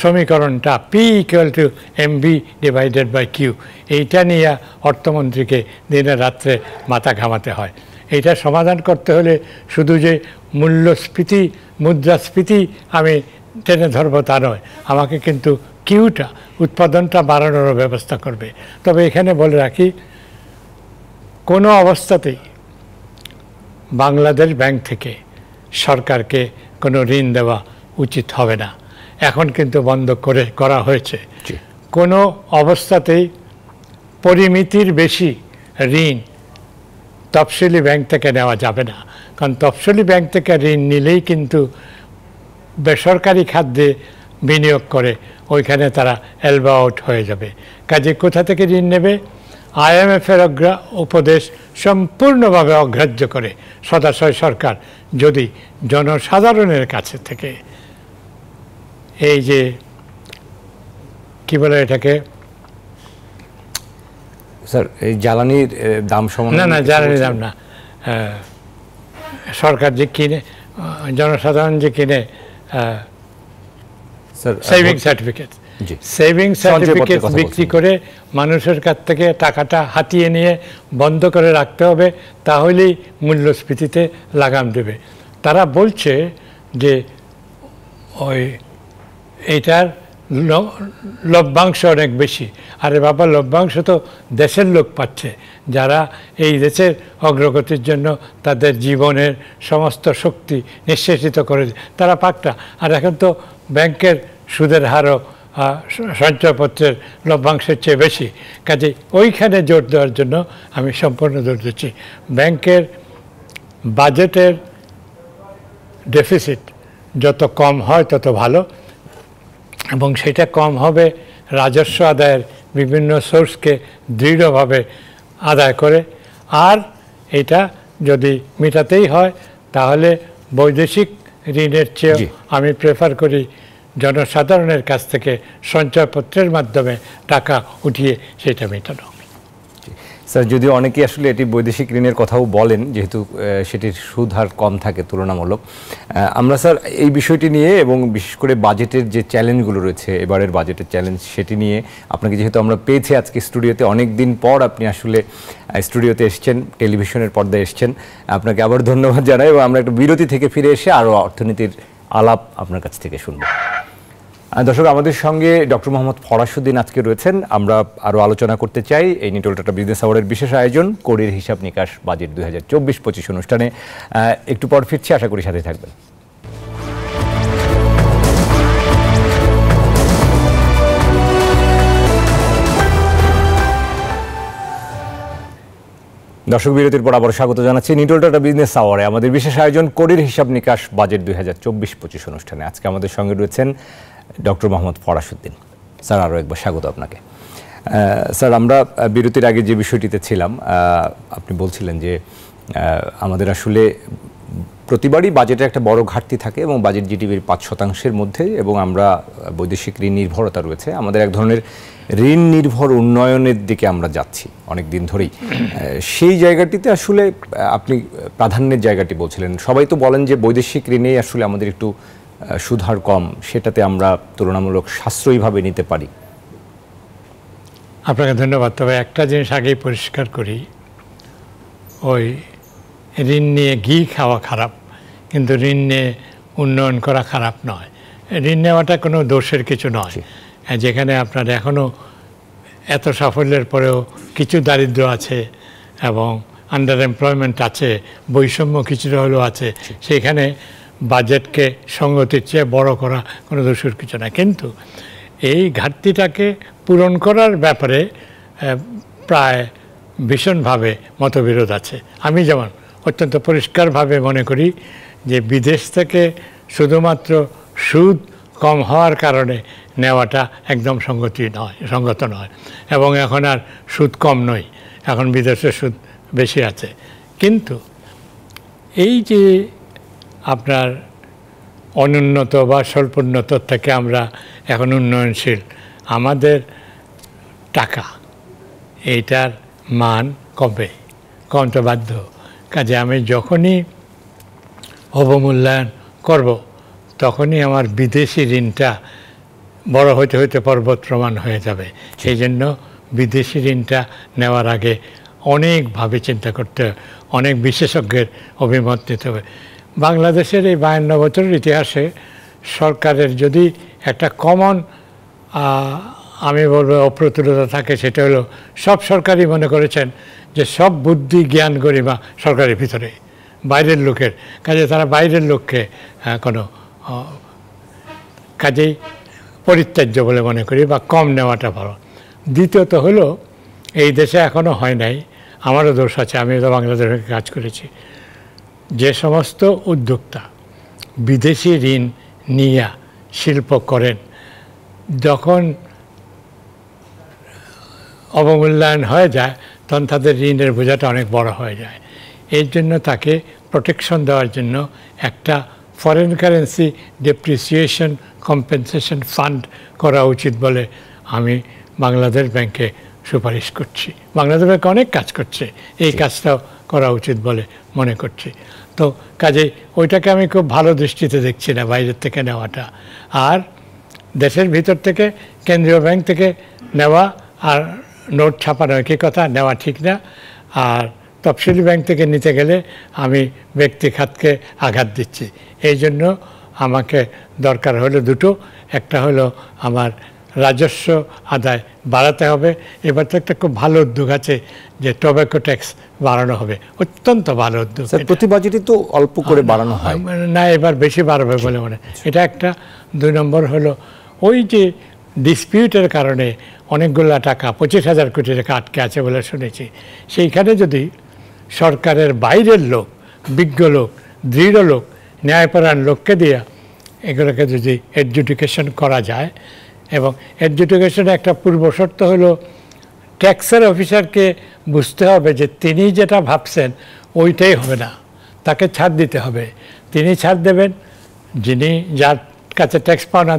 সমীকরণটা P equal to MB divided by Q এইটা নিয়ে অর্থমন্ত্রীকে দিনে রাত্রে মাথা ঘামাতে হয় এটা সমাধান করতে হলে শুধু যে মূল্যস্ফীতি মুদ্রাস্ফীতি আমি টেনে ধরবো তা নয় আমাকে কিন্তু কিউটা উৎপাদনটা বাড়ানোর ব্যবস্থা করবে তবে এখানে বলে রাখি কোনো অবস্থাতেই বাংলাদেশ ব্যাংক থেকে সরকারকে কোনো ঋণ দেওয়া উচিত হবে না এখন কিন্তু বন্ধ করে করা হয়েছে কোনো অবস্থাতেই পরিমিতির বেশি ঋণ তফসিলি ব্যাংক থেকে নেওয়া যাবে না কারণ তফসিলি ব্যাংক থেকে ঋণ নিলেই কিন্তু বেসরকারি খাদ্যে বিনিয়োগ করে ওইখানে তারা এলবা আউট হয়ে যাবে কাজে কোথা থেকে ঋণ নেবে আইএমএফের অগ্রা উপদেশ সম্পূর্ণভাবে অগ্রাহ্য করে সদাশয় সরকার যদি জনসাধারণের কাছে থেকে এই যে কি বলে এটাকে স্যার এই জ্বালানির দাম সমান না না জ্বালানির দাম না সরকার যে কিনে জনসাধারণ যে কিনে সেভিং সার্টিফিকেট সেভিং সার্টিফিকেট বিক্রি করে মানুষের কাছ থেকে টাকাটা হাতিয়ে নিয়ে বন্ধ করে রাখতে হবে তাহলেই মূল্যস্ফীতিতে লাগাম দেবে তারা বলছে যে ওই এটার লভ্যাংশ অনেক বেশি আরে বাবা লভ্যাংশ তো দেশের লোক পাচ্ছে যারা এই দেশের অগ্রগতির জন্য তাদের জীবনের সমস্ত শক্তি নিঃশেষিত করে তারা পাকটা আর এখন তো ব্যাংকের সুদের হারও সঞ্চয়পত্রের লভ্যাংশের চেয়ে বেশি কাজে ওইখানে জোর দেওয়ার জন্য আমি সম্পূর্ণ জোর দিচ্ছি ব্যাংকের বাজেটের ডেফিসিট যত কম হয় তত ভালো এবং সেটা কম হবে রাজস্ব আদায়ের বিভিন্ন সোর্সকে দৃঢ়ভাবে আদায় করে আর এটা যদি মেটাতেই হয় তাহলে বৈদেশিক ঋণের চেয়ে আমি প্রেফার করি জনসাধারণের কাছ থেকে সঞ্চয়পত্রের মাধ্যমে টাকা উঠিয়ে সেটা মেটানো স্যার যদিও অনেকে আসলে এটি বৈদেশিক ঋণের কথাও বলেন যেহেতু সেটির সুদ হার কম থাকে তুলনামূলক আমরা স্যার এই বিষয়টি নিয়ে এবং বিশেষ করে বাজেটের যে চ্যালেঞ্জগুলো রয়েছে এবারের বাজেটের চ্যালেঞ্জ সেটি নিয়ে আপনাকে যেহেতু আমরা পেয়েছি আজকে স্টুডিওতে অনেক দিন পর আপনি আসলে স্টুডিওতে এসছেন টেলিভিশনের পর্দায় এসছেন আপনাকে আবার ধন্যবাদ জানাই এবং আমরা একটু বিরতি থেকে ফিরে এসে আরও অর্থনীতির আলাপ আপনার কাছ থেকে শুনবো দর্শক আমাদের সঙ্গে ডক্টর মোহাম্মদ ফরাসুদ্দিন আজকে রয়েছেন আমরা আরও আলোচনা করতে চাই এই নিটোল টাটা বিজনেস আওয়ারের বিশেষ আয়োজন করির হিসাব নিকাশ বাজেট দুই হাজার চব্বিশ পঁচিশ অনুষ্ঠানে একটু পর ফিরছি আশা করি সাথে থাকবেন দর্শক বিরতির পর আবার স্বাগত জানাচ্ছি নিটল টাটা বিজনেস আওয়ারে আমাদের বিশেষ আয়োজন করির হিসাব নিকাশ বাজেট দুই হাজার চব্বিশ পঁচিশ অনুষ্ঠানে আজকে আমাদের সঙ্গে রয়েছেন ডক্টর মোহাম্মদ ফরাসুদ্দিন স্যার আরও একবার স্বাগত আপনাকে স্যার আমরা বিরতির আগে যে বিষয়টিতে ছিলাম আপনি বলছিলেন যে আমাদের আসলে প্রতিবারই বাজেটের একটা বড় ঘাটতি থাকে এবং বাজেট জিডিপির পাঁচ শতাংশের মধ্যে এবং আমরা বৈদেশিক ঋণ নির্ভরতা রয়েছে আমাদের এক ধরনের ঋণ নির্ভর উন্নয়নের দিকে আমরা যাচ্ছি অনেক দিন ধরেই সেই জায়গাটিতে আসলে আপনি প্রাধান্যের জায়গাটি বলছিলেন সবাই তো বলেন যে বৈদেশিক ঋণেই আসলে আমাদের একটু সুধার কম সেটাতে আমরা তুলনামূলক সাশ্রয়ীভাবে নিতে পারি আপনাকে ধন্যবাদ তবে একটা জিনিস আগেই পরিষ্কার করি ওই ঋণ নিয়ে ঘি খাওয়া খারাপ কিন্তু ঋণ নিয়ে উন্নয়ন করা খারাপ নয় ঋণ নেওয়াটা কোনো দোষের কিছু নয় হ্যাঁ, যেখানে আপনার এখনও এত সাফল্যের পরেও কিছু দারিদ্র আছে এবং আন্ডার এমপ্লয়মেন্ট আছে বৈষম্য কিছুটা হলেও আছে সেখানে বাজেটকে সঙ্গতির চেয়ে বড় করা কোনো দোষের কিছু না কিন্তু এই ঘাটতিটাকে পূরণ করার ব্যাপারে প্রায় ভীষণভাবে মতবিরোধ আছে আমি যেমন অত্যন্ত পরিষ্কারভাবে মনে করি যে বিদেশ থেকে শুধুমাত্র সুদ কম হওয়ার কারণে নেওয়াটা একদম সঙ্গতি নয় সঙ্গত নয় এবং এখন আর সুদ কম নয় এখন বিদেশে সুদ বেশি আছে কিন্তু এই যে আপনার অনুন্নত বা স্বল্পোন্নত থেকে আমরা এখন উন্নয়নশীল আমাদের টাকা এইটার মান কবে কমতে বাধ্য কাজে আমি যখনই অবমূল্যায়ন করব তখনই আমার বিদেশি ঋণটা বড় হইতে হইতে পর্বত প্রমাণ হয়ে যাবে সেই জন্য বিদেশি ঋণটা নেওয়ার আগে অনেকভাবে চিন্তা করতে হবে অনেক বিশেষজ্ঞের অভিমত নিতে হবে বাংলাদেশের এই বায়ান্ন বছরের ইতিহাসে সরকারের যদি একটা কমন আমি বলবো অপ্রতুলতা থাকে সেটা হলো সব সরকারই মনে করেছেন যে সব বুদ্ধি জ্ঞান গরিমা সরকারের ভিতরে বাইরের লোকের কাজে তারা বাইরের লোককে কোনো কাজেই পরিত্যাজ্য বলে মনে করি বা কম নেওয়াটা ভালো দ্বিতীয়ত হলো এই দেশে এখনও হয় নাই আমারও দোষ আছে আমি তো বাংলাদেশে কাজ করেছি যে সমস্ত উদ্যোক্তা বিদেশি ঋণ নিয়ে শিল্প করেন যখন অবমূল্যায়ন হয়ে যায় তখন তাদের ঋণের বোঝাটা অনেক বড় হয়ে যায় এর জন্য তাকে প্রোটেকশন দেওয়ার জন্য একটা foreign currency depreciation compensation fund করা উচিত বলে আমি বাংলাদেশ ব্যাংকে সুপারিশ করছি বাংলাদেশ ব্যাংক অনেক কাজ করছে এই কাজটাও করা উচিত বলে মনে করছি তো কাজেই ওইটাকে আমি খুব ভালো দৃষ্টিতে দেখছি না বাইরের থেকে নেওয়াটা আর দেশের ভিতর থেকে কেন্দ্রীয় ব্যাংক থেকে নেওয়া আর নোট ছাপানো একই কথা নেওয়া ঠিক না আর তফসিলি ব্যাংক থেকে নিতে গেলে আমি ব্যক্তি খাতকে আঘাত দিচ্ছি এই জন্য আমাকে দরকার হলো দুটো একটা হলো আমার রাজস্ব আদায় বাড়াতে হবে এবার তো একটা খুব ভালো উদ্যোগ আছে যে টোব্যাকো ট্যাক্স বাড়ানো হবে অত্যন্ত ভালো উদ্যোগ প্রতি বাজেটে তো অল্প করে বাড়ানো হয় না এবার বেশি বাড়বে বলে মনে এটা একটা দুই নম্বর হলো ওই যে ডিসপিউটের কারণে অনেকগুলো টাকা পঁচিশ হাজার কোটি টাকা আটকে আছে বলে শুনেছি সেইখানে যদি সরকারের বাইরের লোক বিজ্ঞ লোক দৃঢ় লোক ন্যায়পরায়ণ লোককে দিয়ে এগুলোকে যদি এডুকেশন করা যায় এবং এডুকেশনে একটা পূর্বশর্ত হলো ট্যাক্সের অফিসারকে বুঝতে হবে যে তিনি যেটা ভাবছেন ওইটাই হবে না তাকে ছাড় দিতে হবে তিনি ছাড় দেবেন যিনি যার কাছে ট্যাক্স পাওনা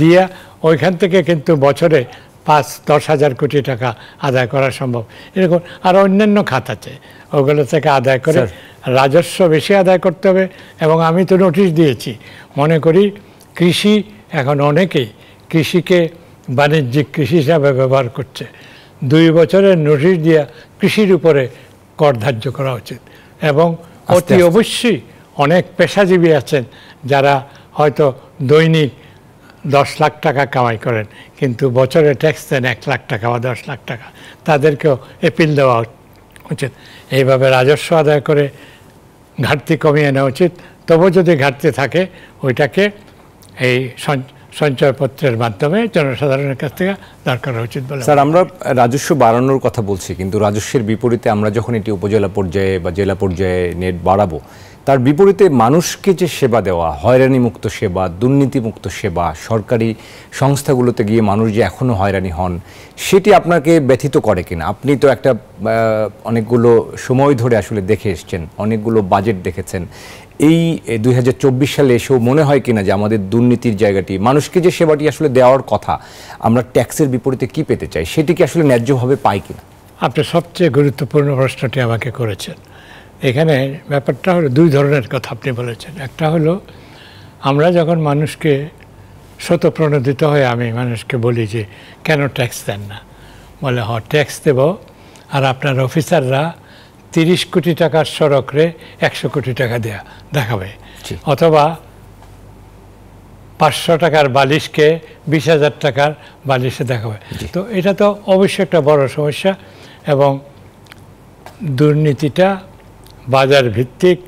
দিয়ে ওইখান থেকে কিন্তু বছরে পাঁচ দশ হাজার কোটি টাকা আদায় করা সম্ভব এরকম আর অন্যান্য খাত আছে ওগুলো থেকে আদায় করে রাজস্ব বেশি আদায় করতে হবে এবং আমি তো নোটিশ দিয়েছি মনে করি কৃষি এখন অনেকেই কৃষিকে বাণিজ্যিক কৃষি হিসাবে ব্যবহার করছে দুই বছরের নোটিশ দিয়া কৃষির উপরে কর ধার্য করা উচিত এবং অতি অবশ্যই অনেক পেশাজীবী আছেন যারা হয়তো দৈনিক দশ লাখ টাকা কামাই করেন কিন্তু বছরে ট্যাক্স দেন এক লাখ টাকা বা দশ লাখ টাকা তাদেরকেও এপিল দেওয়া উচিত এইভাবে রাজস্ব আদায় করে ঘাটতি কমিয়ে নেওয়া উচিত তবু যদি ঘাটতি থাকে ওইটাকে এই সঞ্চয়পত্রের মাধ্যমে জনসাধারণের কাছ থেকে দাঁড় করা উচিত বলে স্যার আমরা রাজস্ব বাড়ানোর কথা বলছি কিন্তু রাজস্বের বিপরীতে আমরা যখন এটি উপজেলা পর্যায়ে বা জেলা পর্যায়ে নেট বাড়াবো তার বিপরীতে মানুষকে যে সেবা দেওয়া হয়রানি মুক্ত সেবা দুর্নীতিমুক্ত সেবা সরকারি সংস্থাগুলোতে গিয়ে মানুষ যে এখনও হয়রানি হন সেটি আপনাকে ব্যথিত করে কিনা আপনি তো একটা অনেকগুলো সময় ধরে আসলে দেখে এসছেন অনেকগুলো বাজেট দেখেছেন এই দুই সালে এসেও মনে হয় কিনা যে আমাদের দুর্নীতির জায়গাটি মানুষকে যে সেবাটি আসলে দেওয়ার কথা আমরা ট্যাক্সের বিপরীতে কি পেতে চাই সেটি কি আসলে ন্যায্যভাবে পাই কিনা আপনি সবচেয়ে গুরুত্বপূর্ণ প্রশ্নটি আমাকে করেছেন এখানে ব্যাপারটা হলো দুই ধরনের কথা আপনি বলেছেন একটা হলো আমরা যখন মানুষকে স্বতঃপ্রণোদিত হয়ে আমি মানুষকে বলি যে কেন ট্যাক্স দেন না বলে হ ট্যাক্স দেব আর আপনার অফিসাররা তিরিশ কোটি টাকার সড়করে একশো কোটি টাকা দেয়া দেখাবে অথবা পাঁচশো টাকার বালিশকে বিশ হাজার টাকার বালিশে দেখাবে তো এটা তো অবশ্যই একটা বড় সমস্যা এবং দুর্নীতিটা বাজার ভিত্তিক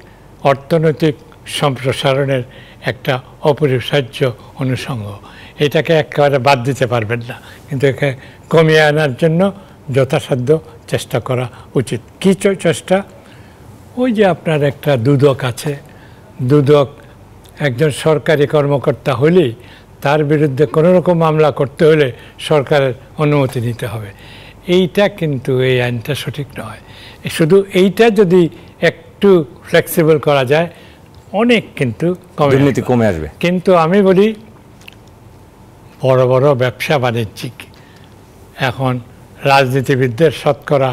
অর্থনৈতিক সম্প্রসারণের একটা অপরিহার্য অনুষঙ্গ এটাকে একেবারে বাদ দিতে পারবেন না কিন্তু একে কমিয়ে আনার জন্য যথাসাধ্য চেষ্টা করা উচিত কি চেষ্টা ওই যে আপনার একটা দুদক আছে দুদক একজন সরকারি কর্মকর্তা হলেই তার বিরুদ্ধে কোনো রকম মামলা করতে হলে সরকারের অনুমতি নিতে হবে এইটা কিন্তু এই আইনটা সঠিক নয় শুধু এইটা যদি একটু ফ্লেক্সিবল করা যায় অনেক কিন্তু দুর্নীতি কমে আসবে কিন্তু আমি বলি বড় বড় ব্যবসা বাণিজ্যিক এখন রাজনীতিবিদদের শতকরা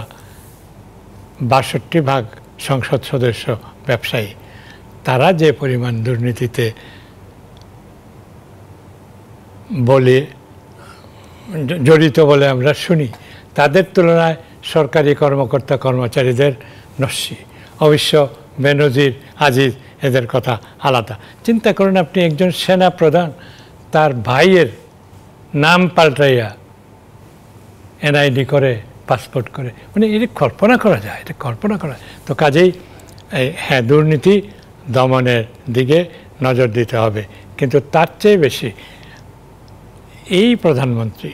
বাষট্টি ভাগ সংসদ সদস্য ব্যবসায়ী তারা যে পরিমাণ দুর্নীতিতে বলে জড়িত বলে আমরা শুনি তাদের তুলনায় সরকারি কর্মকর্তা কর্মচারীদের নস্যি অবশ্য বেনজির আজিজ এদের কথা আলাদা চিন্তা করুন আপনি একজন সেনা প্রধান তার ভাইয়ের নাম পাল্টাইয়া এনআইডি করে পাসপোর্ট করে মানে এটি কল্পনা করা যায় এটা কল্পনা করা তো কাজেই হ্যাঁ দুর্নীতি দমনের দিকে নজর দিতে হবে কিন্তু তার চেয়ে বেশি এই প্রধানমন্ত্রী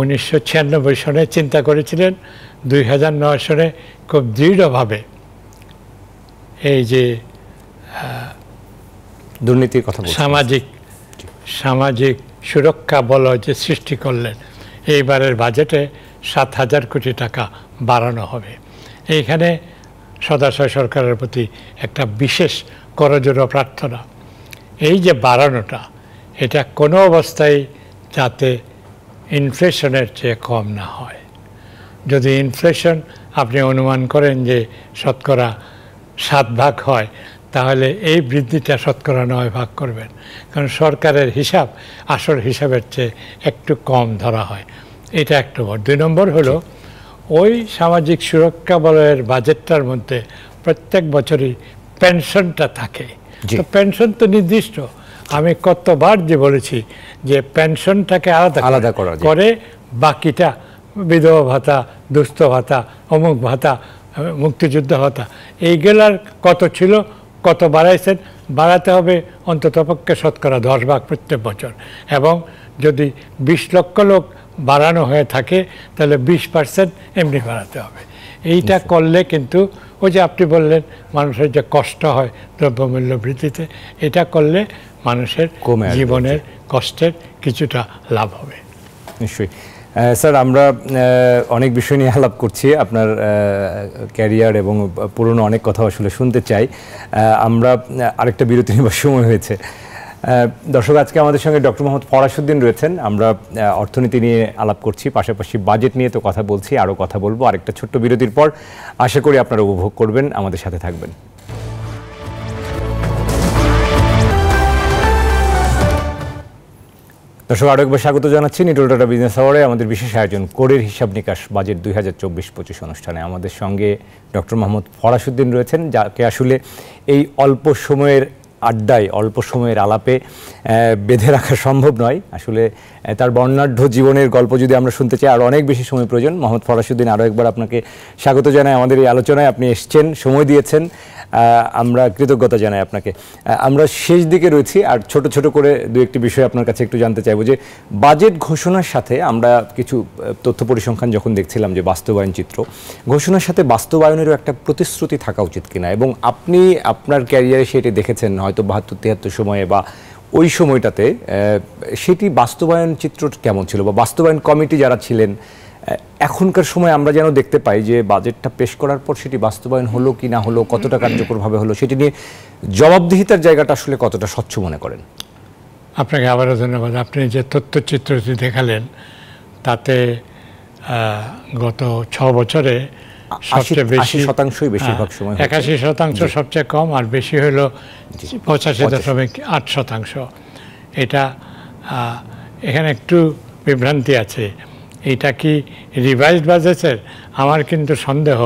উনিশশো ছিয়ানব্বই সনে চিন্তা করেছিলেন দুই হাজার নয় সনে খুব দৃঢ়ভাবে এই যে দুর্নীতির কথা সামাজিক সামাজিক সুরক্ষা বলয় যে সৃষ্টি করলেন এইবারের বাজেটে সাত হাজার কোটি টাকা বাড়ানো হবে এইখানে সদাশয় সরকারের প্রতি একটা বিশেষ করজোর প্রার্থনা এই যে বাড়ানোটা এটা কোনো অবস্থায় যাতে ইনফ্লেশনের চেয়ে কম না হয় যদি ইনফ্লেশন আপনি অনুমান করেন যে শতকরা সাত ভাগ হয় তাহলে এই বৃদ্ধিটা শতকরা নয় ভাগ করবেন কারণ সরকারের হিসাব আসল হিসাবের চেয়ে একটু কম ধরা হয় এটা এক নম্বর দুই নম্বর হলো ওই সামাজিক সুরক্ষা বলয়ের বাজেটটার মধ্যে প্রত্যেক বছরই পেনশনটা থাকে তো পেনশন তো নির্দিষ্ট আমি কতবার যে বলেছি যে পেনশনটাকে আলাদা আলাদা করা করে বাকিটা বিধবা ভাতা দুস্থ ভাতা অমুক ভাতা মুক্তিযুদ্ধ ভাতা এইগুলার কত ছিল কত বাড়াইছেন বাড়াতে হবে অন্ততপক্ষে শতকরা দশ ভাগ প্রত্যেক বছর এবং যদি বিশ লক্ষ লোক বাড়ানো হয়ে থাকে তাহলে বিশ পার্সেন্ট এমনি বাড়াতে হবে এইটা আচ্ছা। করলে কিন্তু ওই যে আপনি বললেন মানুষের যে কষ্ট হয় দ্রব্যমূল্য বৃদ্ধিতে এটা করলে মানুষের জীবনের কষ্টের কিছুটা লাভ হবে নিশ্চয়ই স্যার আমরা অনেক বিষয় নিয়ে আলাপ করছি আপনার ক্যারিয়ার এবং পুরনো অনেক কথা আসলে শুনতে চাই আমরা আরেকটা বিরতি নেবার সময় হয়েছে দর্শক আজকে আমাদের সঙ্গে ডক্টর মোহাম্মদ ফরাসুদ্দিন রয়েছেন আমরা অর্থনীতি নিয়ে আলাপ করছি পাশাপাশি বাজেট নিয়ে তো কথা বলছি আরও কথা বলবো আরেকটা ছোট্ট বিরতির পর আশা করি আপনারা উপভোগ করবেন আমাদের সাথে থাকবেন দর্শক আরও একবার স্বাগত জানাচ্ছি নিটল টাটা বিজনেস আওয়ারে আমাদের বিশেষ আয়োজন কোরের হিসাব নিকাশ বাজেট দুই হাজার চব্বিশ পঁচিশ অনুষ্ঠানে আমাদের সঙ্গে ডক্টর মোহাম্মদ ফরাসুদ্দিন রয়েছেন যাকে আসলে এই অল্প সময়ের আড্ডায় অল্প সময়ের আলাপে বেঁধে রাখা সম্ভব নয় আসলে তার বর্ণাঢ্য জীবনের গল্প যদি আমরা শুনতে চাই আর অনেক বেশি সময় প্রয়োজন মোহাম্মদ ফরাসুদ্দিন আরও একবার আপনাকে স্বাগত জানাই আমাদের এই আলোচনায় আপনি এসছেন সময় দিয়েছেন আমরা কৃতজ্ঞতা জানাই আপনাকে আমরা শেষ দিকে রয়েছি আর ছোট ছোট করে দু একটি বিষয় আপনার কাছে একটু জানতে চাইব যে বাজেট ঘোষণার সাথে আমরা কিছু তথ্য পরিসংখ্যান যখন দেখছিলাম যে বাস্তবায়ন চিত্র ঘোষণার সাথে বাস্তবায়নেরও একটা প্রতিশ্রুতি থাকা উচিত কিনা এবং আপনি আপনার ক্যারিয়ারে সেটি দেখেছেন হয়তো বাহাত্তর তিয়াত্তর সময়ে বা ওই সময়টাতে সেটি বাস্তবায়ন চিত্র কেমন ছিল বা বাস্তবায়ন কমিটি যারা ছিলেন এখনকার সময় আমরা যেন দেখতে পাই যে বাজেটটা পেশ করার পর সেটি বাস্তবায়ন হলো কি না হলো কতটা কার্যকরভাবে হলো সেটি নিয়ে জবাবদিহিতার জায়গাটা আসলে কতটা স্বচ্ছ মনে করেন আপনাকে আবারও ধন্যবাদ আপনি যে তথ্যচিত্রটি দেখালেন তাতে গত ছ বছরে শতাংশই হ্যাঁ, একাশি শতাংশ সবচেয়ে কম আর বেশি হলো পঁচাশি দশমিক আট শতাংশ এটা এখানে একটু বিভ্রান্তি আছে এটা কি রিভাইজড বাজেটের আমার কিন্তু সন্দেহ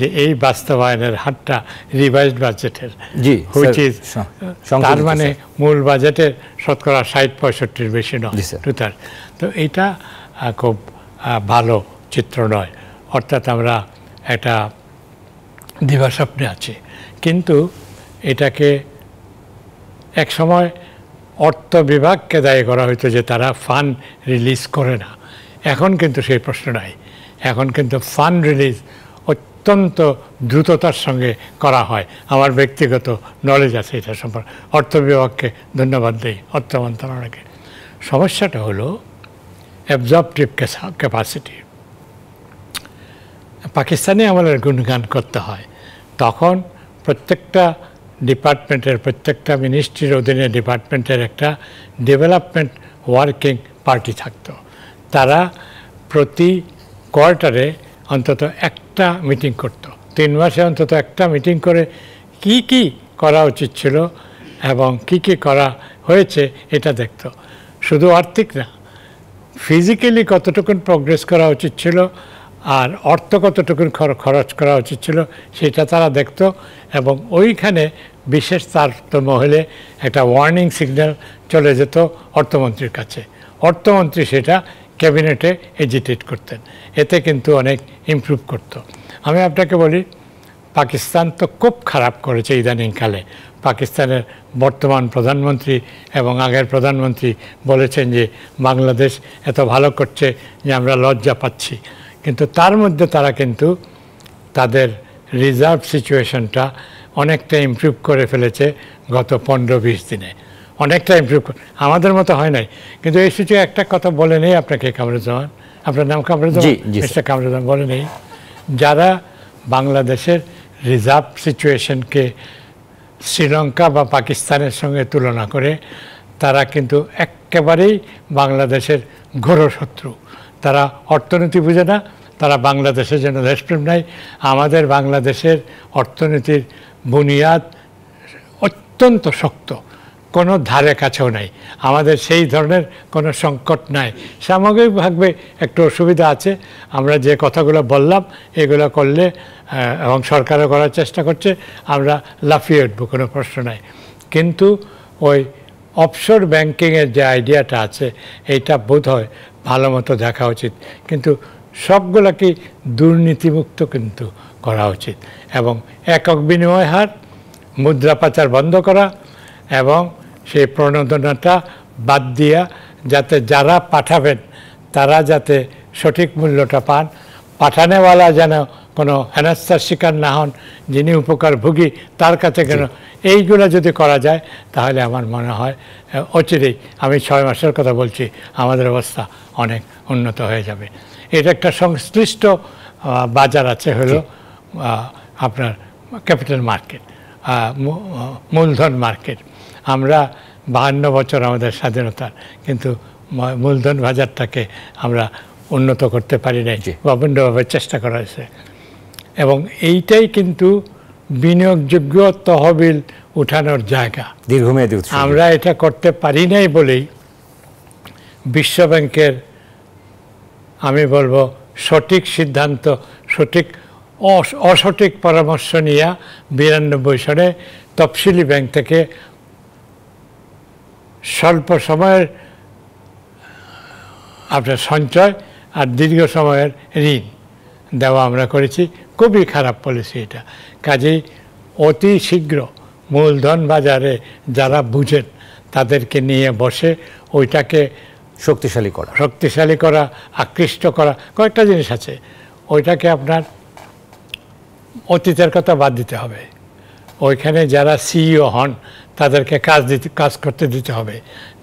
যে এই বাস্তবায়নের হারটা রিভাইজড বাজেটের জি হয়েছে তার মানে মূল বাজেটের শতকরা ষাট পঁয়ষট্টির বেশি নয় টু তো এটা খুব ভালো চিত্র নয় অর্থাৎ আমরা একটা দিবাস্বপ্নে আছে কিন্তু এটাকে এক সময় অর্থ বিভাগকে দায়ী করা হয়েছে যে তারা ফান্ড রিলিজ করে না এখন কিন্তু সেই প্রশ্ন নাই এখন কিন্তু ফান্ড রিলিজ অত্যন্ত দ্রুততার সঙ্গে করা হয় আমার ব্যক্তিগত নলেজ আছে এটা সম্পর্কে অর্থ বিভাগকে ধন্যবাদ দিই অর্থ মন্ত্রণালয়কে সমস্যাটা হলো অ্যাবজর্পটিভ ক্যাপাসিটি পাকিস্তানে আমাদের গুণগান করতে হয় তখন প্রত্যেকটা ডিপার্টমেন্টের প্রত্যেকটা মিনিস্ট্রির অধীনে ডিপার্টমেন্টের একটা ডেভেলপমেন্ট ওয়ার্কিং পার্টি থাকতো তারা প্রতি কোয়ার্টারে অন্তত একটা মিটিং করত তিন মাসে অন্তত একটা মিটিং করে কি কি করা উচিত ছিল এবং কি কি করা হয়েছে এটা দেখত শুধু আর্থিক না ফিজিক্যালি কতটুকুন প্রোগ্রেস করা উচিত ছিল আর অর্থ কতটুকু খরচ করা উচিত ছিল সেটা তারা দেখত এবং ওইখানে বিশেষ তারতম্য হলে একটা ওয়ার্নিং সিগন্যাল চলে যেত অর্থমন্ত্রীর কাছে অর্থমন্ত্রী সেটা ক্যাবিনেটে এজিটেট করতেন এতে কিন্তু অনেক ইমপ্রুভ করত। আমি আপনাকে বলি পাকিস্তান তো খুব খারাপ করেছে ইদানিংকালে পাকিস্তানের বর্তমান প্রধানমন্ত্রী এবং আগের প্রধানমন্ত্রী বলেছেন যে বাংলাদেশ এত ভালো করছে যে আমরা লজ্জা পাচ্ছি কিন্তু তার মধ্যে তারা কিন্তু তাদের রিজার্ভ সিচুয়েশনটা অনেকটা ইম্প্রুভ করে ফেলেছে গত পনেরো বিশ দিনে অনেকটা ইম্প্রুভ আমাদের মতো হয় নাই কিন্তু এই সূচি একটা কথা বলে নেই আপনাকে কামরুজ্জামান আপনার নাম কামরুজ্জামান কামরুজ্জামান বলে নেই যারা বাংলাদেশের রিজার্ভ সিচুয়েশনকে শ্রীলঙ্কা বা পাকিস্তানের সঙ্গে তুলনা করে তারা কিন্তু একেবারেই বাংলাদেশের ঘোর শত্রু তারা অর্থনীতি বুঝে না তারা বাংলাদেশের জন্য দেশপ্রেম নাই আমাদের বাংলাদেশের অর্থনীতির বুনিয়াদ অত্যন্ত শক্ত কোনো ধারে কাছেও নাই আমাদের সেই ধরনের কোনো সংকট নাই সামগ্রিকভাবে একটু অসুবিধা আছে আমরা যে কথাগুলো বললাম এগুলো করলে এবং সরকারও করার চেষ্টা করছে আমরা লাফিয়ে উঠবো কোনো প্রশ্ন নাই কিন্তু ওই অফশোর ব্যাংকিংয়ের যে আইডিয়াটা আছে এটা বোধ হয় ভালো মতো দেখা উচিত কিন্তু সবগুলোকে দুর্নীতিমুক্ত কিন্তু করা উচিত এবং একক বিনিময় হার মুদ্রা পাচার বন্ধ করা এবং সেই প্রণোদনাটা বাদ দিয়া যাতে যারা পাঠাবেন তারা যাতে সঠিক মূল্যটা পান পাঠানেওয়ালা যেন কোনো হেনাস্তার শিকার না হন যিনি উপকার ভুগি তার কাছে কেন এইগুলো যদি করা যায় তাহলে আমার মনে হয় অচিরেই আমি ছয় মাসের কথা বলছি আমাদের অবস্থা অনেক উন্নত হয়ে যাবে এটা একটা সংশ্লিষ্ট বাজার আছে হলো আপনার ক্যাপিটাল মার্কেট মূলধন মার্কেট আমরা বাহান্ন বছর আমাদের স্বাধীনতার কিন্তু মূলধন বাজারটাকে আমরা উন্নত করতে পারি নাই অভিন্নভাবে চেষ্টা করা হয়েছে এবং এইটাই কিন্তু বিনিয়োগযোগ্য তহবিল উঠানোর জায়গা দীর্ঘমেয়াদী আমরা এটা করতে পারি নাই বলেই বিশ্বব্যাংকের আমি বলবো সঠিক সিদ্ধান্ত সঠিক অসঠিক পরামর্শ নিয়ে বিরানব্বই সনে তফসিলি ব্যাংক থেকে স্বল্প সময়ের আপনার সঞ্চয় আর দীর্ঘ সময়ের ঋণ দেওয়া আমরা করেছি খুবই খারাপ পলিসি এটা কাজেই অতি শীঘ্র মূলধন বাজারে যারা বুঝেন তাদেরকে নিয়ে বসে ওইটাকে শক্তিশালী করা শক্তিশালী করা আকৃষ্ট করা কয়েকটা জিনিস আছে ওইটাকে আপনার অতীতের কথা বাদ দিতে হবে ওইখানে যারা সিইও হন তাদেরকে কাজ দিতে কাজ করতে দিতে হবে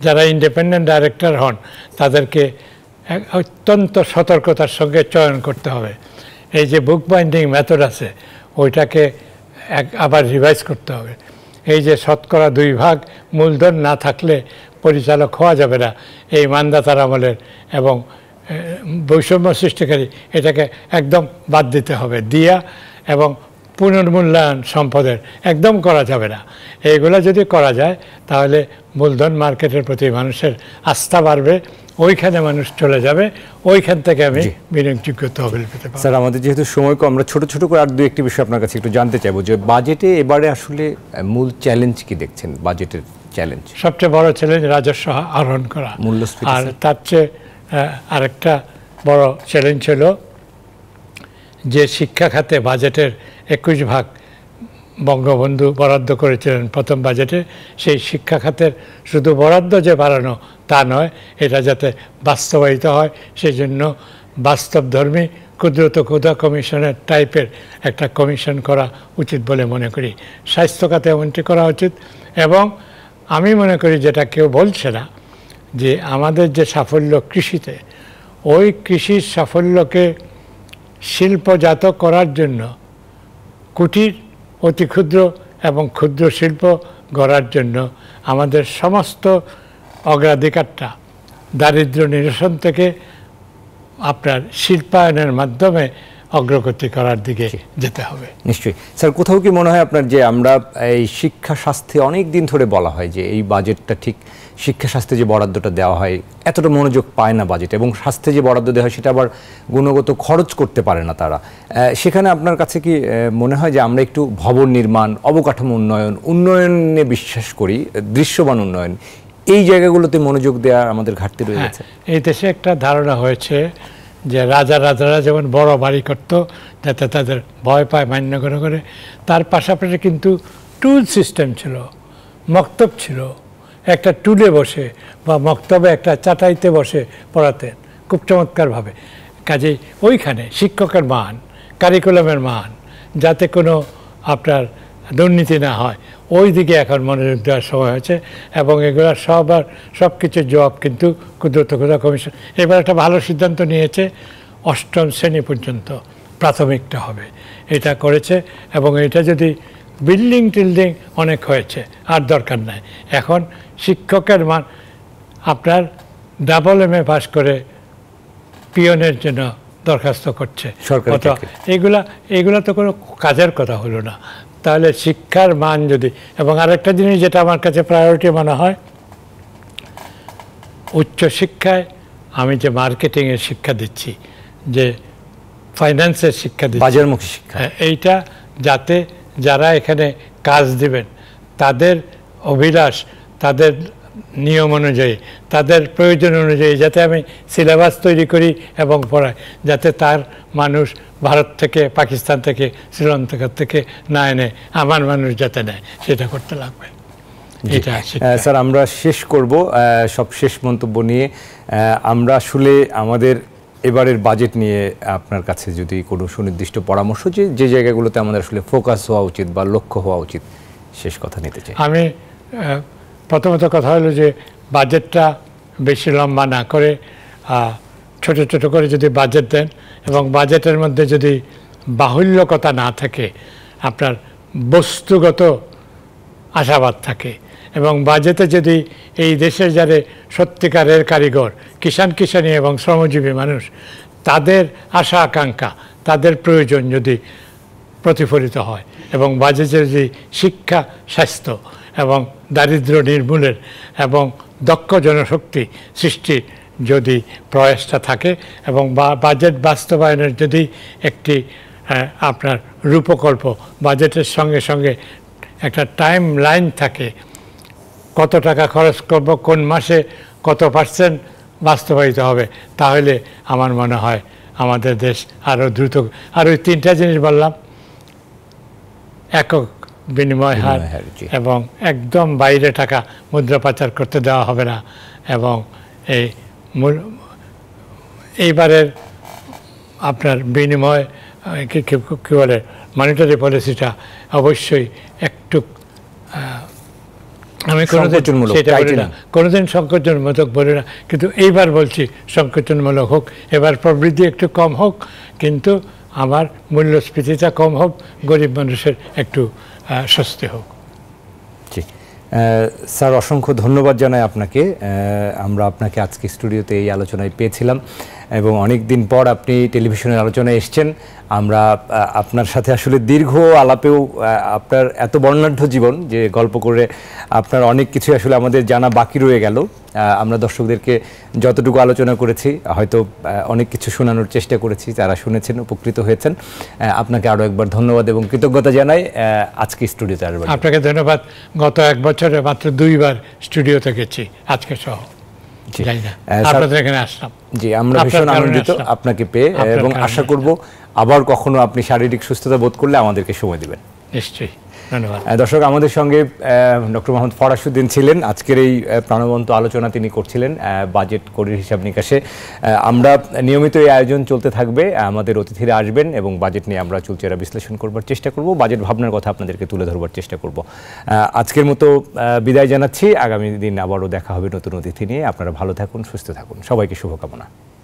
যারা ইন্ডিপেন্ডেন্ট ডাইরেক্টর হন তাদেরকে অত্যন্ত সতর্কতার সঙ্গে চয়ন করতে হবে এই যে বুক বাইন্ডিং মেথড আছে ওইটাকে এক আবার রিভাইজ করতে হবে এই যে শতকরা দুই ভাগ মূলধন না থাকলে পরিচালক হওয়া যাবে না এই মান্দাতার আমলের এবং বৈষম্য সৃষ্টিকারী এটাকে একদম বাদ দিতে হবে দিয়া এবং পুনর্মূল্যায়ন সম্পদের একদম করা যাবে না এইগুলো যদি করা যায় তাহলে মূলধন মার্কেটের প্রতি মানুষের আস্থা বাড়বে ওইখানে মানুষ চলে যাবে ওইখান থেকে আমি বিনিয়োগযোগ্য তহবিল পেতে পারি স্যার আমাদের যেহেতু সময় কম আমরা ছোট ছোট করে আর দু একটি বিষয় আপনার কাছে একটু জানতে চাইবো যে বাজেটে এবারে আসলে মূল চ্যালেঞ্জ কি দেখছেন বাজেটের চ্যালেঞ্জ সবচেয়ে বড় চ্যালেঞ্জ রাজস্ব আহরণ করা মূল্যস্ফীতি আর তার চেয়ে আরেকটা বড় চ্যালেঞ্জ হল যে শিক্ষা খাতে বাজেটের একুশ ভাগ বঙ্গবন্ধু বরাদ্দ করেছিলেন প্রথম বাজেটে সেই শিক্ষা খাতের শুধু বরাদ্দ যে বাড়ানো তা নয় এটা যাতে বাস্তবায়িত হয় সেই জন্য বাস্তবধর্মী ক্ষুদ্রত ক্ষুদা কমিশনের টাইপের একটা কমিশন করা উচিত বলে মনে করি স্বাস্থ্য খাতে এমনটি করা উচিত এবং আমি মনে করি যেটা কেউ বলছে না যে আমাদের যে সাফল্য কৃষিতে ওই কৃষির সাফল্যকে শিল্পজাত করার জন্য কুটির অতি ক্ষুদ্র এবং ক্ষুদ্র শিল্প গড়ার জন্য আমাদের সমস্ত অগ্রাধিকারটা দারিদ্র নিরসন থেকে আপনার শিল্পায়নের মাধ্যমে অগ্রগতি করার দিকে যেতে হবে নিশ্চয়ই স্যার কোথাও কি মনে হয় আপনার যে আমরা এই শিক্ষা স্বাস্থ্যে অনেক দিন ধরে বলা হয় যে এই বাজেটটা ঠিক শিক্ষা স্বাস্থ্যে যে বরাদ্দটা দেওয়া হয় এতটা মনোযোগ পায় না বাজেট এবং স্বাস্থ্যে যে বরাদ্দ দেওয়া হয় সেটা আবার গুণগত খরচ করতে পারে না তারা সেখানে আপনার কাছে কি মনে হয় যে আমরা একটু ভবন নির্মাণ অবকাঠামো উন্নয়ন উন্নয়নে বিশ্বাস করি দৃশ্যমান উন্নয়ন এই জায়গাগুলোতে মনোযোগ দেওয়ার আমাদের ঘাটতি রয়েছে হ্যাঁ, এই দেশে একটা ধারণা হয়েছে যে রাজা রাজারা যেমন বড় বাড়ি করত যাতে তাদের ভয় পায় মান্য করে করে তার পাশাপাশি কিন্তু টুল সিস্টেম ছিল মক্তব ছিল একটা টুলে বসে বা মক্তবে একটা চাটাইতে বসে পড়াতেন খুব চমৎকারভাবে কাজেই ওইখানে শিক্ষকের মান কারিকুলামের মান যাতে কোনো আপনার দুর্নীতি না হয় ওই দিকে এখন মনোযোগ দেওয়ার সময় হয়েছে এবং এগুলো সবার সব কিছুর জবাব কিন্তু ক্ষুদ্রত ক্ষুদ্র কমিশন এবার একটা ভালো সিদ্ধান্ত নিয়েছে অষ্টম শ্রেণী পর্যন্ত প্রাথমিকটা হবে এটা করেছে এবং এটা যদি বিল্ডিং টিল্ডিং অনেক হয়েছে আর দরকার নাই এখন শিক্ষকের মান আপনার ডাবল এম এ পাস করে পিয়নের জন্য দরখাস্ত করছে এগুলা এগুলা তো কোনো কাজের কথা হলো না তাহলে শিক্ষার মান যদি এবং আরেকটা জিনিস যেটা আমার কাছে প্রায়োরিটি মনে হয় উচ্চশিক্ষায় আমি যে মার্কেটিংয়ের শিক্ষা দিচ্ছি যে ফাইন্যান্সের শিক্ষা দিচ্ছি বাজারমুখী শিক্ষা হ্যাঁ, এইটা যাতে যারা এখানে কাজ দিবেন তাদের অভিলাষ তাদের নিয়ম অনুযায়ী তাদের প্রয়োজন অনুযায়ী যাতে আমি সিলেবাস তৈরি করি এবং পড়াই যাতে তার মানুষ ভারত থেকে পাকিস্তান থেকে শ্রীলঙ্কা থেকে না এনে আমার মানুষ যাতে নেয় সেটা করতে লাগবে স্যার আমরা শেষ করব সব শেষ মন্তব্য নিয়ে আমরা আসলে আমাদের এবারের বাজেট নিয়ে আপনার কাছে যদি কোনো সুনির্দিষ্ট পরামর্শ যে যে জায়গাগুলোতে আমাদের আসলে ফোকাস হওয়া উচিত বা লক্ষ্য হওয়া উচিত শেষ কথা নিতে চাই আমি প্রথমত কথা হলো যে বাজেটটা বেশি লম্বা না করে ছোট ছোট করে যদি বাজেট দেন এবং বাজেটের মধ্যে যদি বাহুল্যকতা না থাকে আপনার বস্তুগত আশাবাদ থাকে এবং বাজেটে যদি এই দেশের যারে সত্যিকারের কারিগর কিষাণ কিষাণী এবং শ্রমজীবী মানুষ তাদের আশা আকাঙ্ক্ষা তাদের প্রয়োজন যদি প্রতিফলিত হয় এবং বাজেটে যদি শিক্ষা স্বাস্থ্য এবং দারিদ্র নির্মূলের এবং দক্ষ জনশক্তি সৃষ্টির যদি প্রয়াসটা থাকে এবং বাজেট বাস্তবায়নের যদি একটি আপনার রূপকল্প বাজেটের সঙ্গে সঙ্গে একটা টাইম লাইন থাকে কত টাকা খরচ করব কোন মাসে কত পার্সেন্ট বাস্তবায়িত হবে তাহলে আমার মনে হয় আমাদের দেশ আরও দ্রুত আর ওই তিনটা জিনিস বললাম একক বিনিময় হার এবং একদম বাইরে টাকা মুদ্রা পাচার করতে দেওয়া হবে না এবং এই এইবারের আপনার বিনিময় কি বলে মানিটারি পলিসিটা অবশ্যই একটু আমি কোনোদিন সেটা বলি না কোনোদিন সংকোচনমূলক বলি না কিন্তু এইবার বলছি সংকোচনমূলক হোক এবার প্রবৃদ্ধি একটু কম হোক কিন্তু আমার মূল্যস্ফীতিটা কম হোক গরিব মানুষের একটু স্বস্তি হোক জি স্যার অসংখ্য ধন্যবাদ জানাই আপনাকে আমরা আপনাকে আজকে স্টুডিওতে এই আলোচনায় পেয়েছিলাম এবং অনেক দিন পর আপনি টেলিভিশনের আলোচনায় এসছেন আমরা আপনার সাথে আসলে দীর্ঘ আলাপেও আপনার এত বর্ণাঢ্য জীবন যে গল্প করে আপনার অনেক কিছু আসলে আমাদের জানা বাকি রয়ে গেল আমরা দর্শকদেরকে যতটুকু আলোচনা করেছি হয়তো অনেক কিছু শোনানোর চেষ্টা করেছি তারা শুনেছেন উপকৃত হয়েছেন আপনাকে আরও একবার ধন্যবাদ এবং কৃতজ্ঞতা জানাই আজকে স্টুডিওতে আসবেন আপনাকে ধন্যবাদ গত এক বছরে মাত্র দুইবার স্টুডিওতে গেছি আজকে সহ জি আমরা ভীষণ আনন্দিত আপনাকে পেয়ে এবং আশা করব আবার কখনো আপনি শারীরিক সুস্থতা বোধ করলে আমাদেরকে সময় দিবেন নিশ্চয়ই ধন্যবাদ দর্শক আমাদের সঙ্গে ডক্টর মোহাম্মদ ফরাসুদ্দিন ছিলেন আজকের এই প্রাণবন্ত আলোচনা তিনি করছিলেন বাজেট করির হিসাব নিকাশে আমরা নিয়মিত এই আয়োজন চলতে থাকবে আমাদের অতিথিরা আসবেন এবং বাজেট নিয়ে আমরা চুলচেরা বিশ্লেষণ করবার চেষ্টা করব বাজেট ভাবনার কথা আপনাদেরকে তুলে ধরবার চেষ্টা করব আজকের মতো বিদায় জানাচ্ছি আগামী দিন আবারও দেখা হবে নতুন অতিথি নিয়ে আপনারা ভালো থাকুন সুস্থ থাকুন সবাইকে শুভকামনা